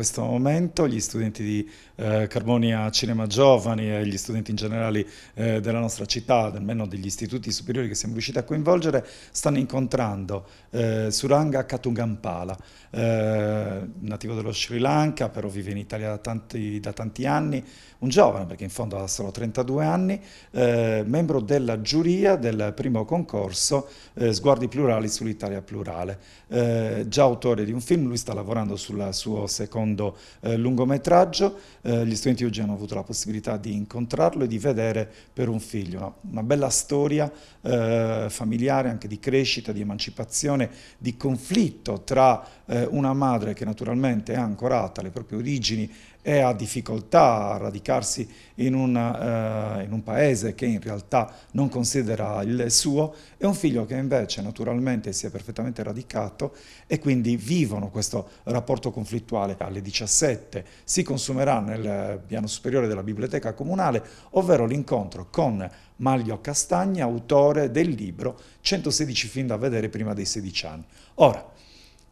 questo momento, gli studenti di eh, Carbonia Cinema Giovani e gli studenti in generale eh, della nostra città, almeno degli istituti superiori che siamo riusciti a coinvolgere, stanno incontrando eh, Suranga Katugampala, eh, nativo dello Sri Lanka, però vive in Italia da tanti, da tanti, anni, un giovane perché in fondo ha solo 32 anni, eh, membro della giuria del primo concorso eh, Sguardi Plurali sull'Italia Plurale, già autore di un film, lui sta lavorando sul suo secondo secondo eh, lungometraggio, eh, gli studenti oggi hanno avuto la possibilità di incontrarlo e di vedere per un figlio, no? una bella storia eh, familiare anche di crescita, di emancipazione, di conflitto tra eh, una madre che naturalmente è ancorata alle proprie origini e ha difficoltà a radicarsi in, una, eh, in, un paese che in realtà non considera il suo, e un figlio che invece naturalmente si è perfettamente radicato e quindi vivono questo rapporto conflittuale. Alle 17 si consumerà nel piano superiore della biblioteca comunale, ovvero l'incontro con Maglio Castagna, autore del libro 116 film da vedere prima dei 16 anni. Ora,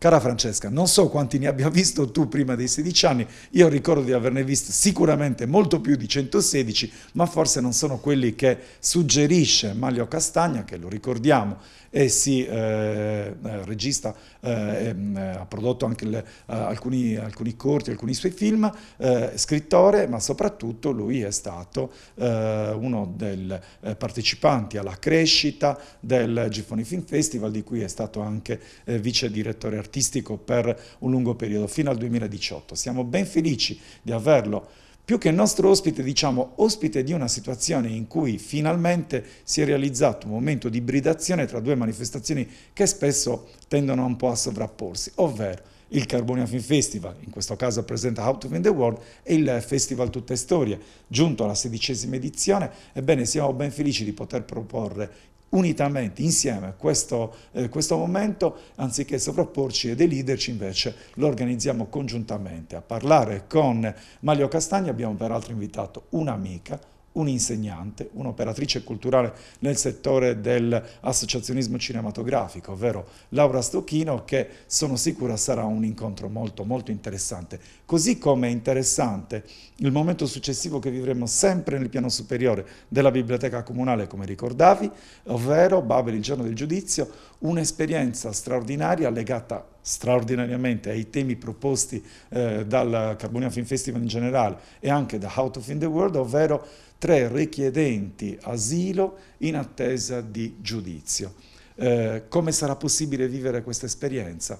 Cara Francesca, non so quanti ne abbia visto tu prima dei 16 anni, io ricordo di averne visto sicuramente molto più di 116, ma forse non sono quelli che suggerisce Maglio Castagna, che lo ricordiamo, e si eh, eh, regista, eh, ehm, ha prodotto anche le, eh, alcuni, alcuni, corti, alcuni suoi film, eh, scrittore, ma soprattutto lui è stato eh, uno dei partecipanti alla crescita del Gifoni Film Festival, di cui è stato anche vice direttore artistico artistico per un lungo periodo, fino al 2018. Siamo ben felici di averlo più che nostro ospite, diciamo ospite di una situazione in cui finalmente si è realizzato un momento di ibridazione tra due manifestazioni che spesso tendono un po' a sovrapporsi, ovvero il Carbonia Film Festival, in questo caso presenta How to Win the World, e il Festival Tutte Storie, giunto alla sedicesima edizione, ebbene siamo ben felici di poter proporre unitamente, insieme, questo, eh, questo momento, anziché sovrapporci ed eliderci invece, lo organizziamo congiuntamente. A parlare con Mario Castagna abbiamo peraltro invitato un'amica, un insegnante, un'operatrice culturale nel settore dell'associazionismo cinematografico, ovvero Laura Stocchino, che sono sicura sarà un incontro molto molto interessante. Così come è interessante il momento successivo che vivremo sempre nel piano superiore della biblioteca comunale, come ricordavi, ovvero Babel il giorno del giudizio, un'esperienza straordinaria legata straordinariamente ai temi proposti eh, dal Carbonia Film Festival in generale e anche da Out of in the World, ovvero tre richiedenti asilo in attesa di giudizio. Eh, come sarà possibile vivere questa esperienza?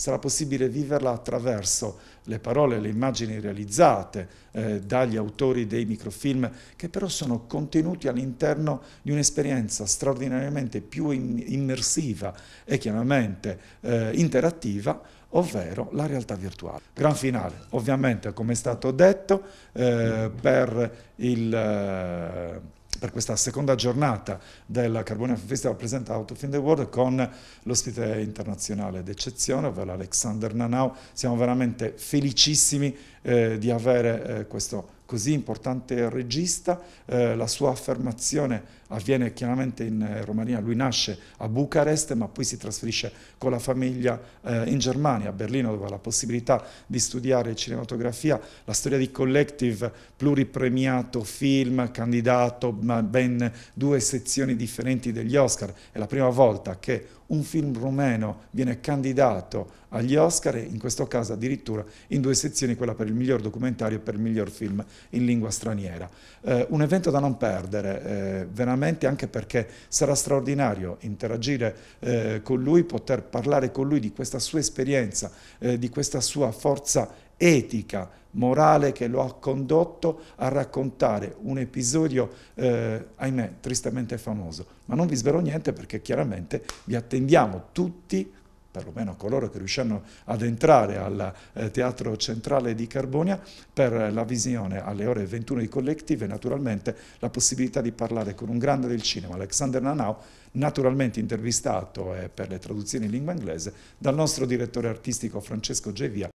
sarà possibile viverla attraverso le parole, e le immagini realizzate eh, dagli autori dei microfilm, che però sono contenuti all'interno di un'esperienza straordinariamente più in immersiva e chiaramente eh, interattiva, ovvero la realtà virtuale. Gran finale, ovviamente, come è stato detto, eh, per il eh, per questa seconda giornata del Carbonio Festival presenta Out of the World con l'ospite internazionale d'eccezione, ovvero Alexander Nanau. Siamo veramente felicissimi eh, di avere eh, questo così importante regista, eh, la sua affermazione avviene chiaramente in eh, Romania, lui nasce a Bucarest ma poi si trasferisce con la famiglia eh, in Germania, a Berlino dove ha la possibilità di studiare cinematografia, la storia di Collective, pluripremiato film, candidato ma ben due sezioni differenti degli Oscar, è la prima volta che un film rumeno viene candidato agli Oscar, in questo caso addirittura in due sezioni, quella per il miglior documentario e per il miglior film in lingua straniera. Eh, un evento da non perdere, eh, veramente anche perché sarà straordinario interagire eh, con lui, poter parlare con lui di questa sua esperienza, eh, di questa sua forza etica, morale che lo ha condotto a raccontare un episodio, eh, ahimè, tristemente famoso. Ma non vi svelo niente perché chiaramente vi attendiamo tutti perlomeno coloro che riusciranno ad entrare al eh, Teatro Centrale di Carbonia, per la visione alle ore 21 di Collective e naturalmente la possibilità di parlare con un grande del cinema, Alexander Nanau, naturalmente intervistato eh, per le traduzioni in lingua inglese dal nostro direttore artistico Francesco Gevia.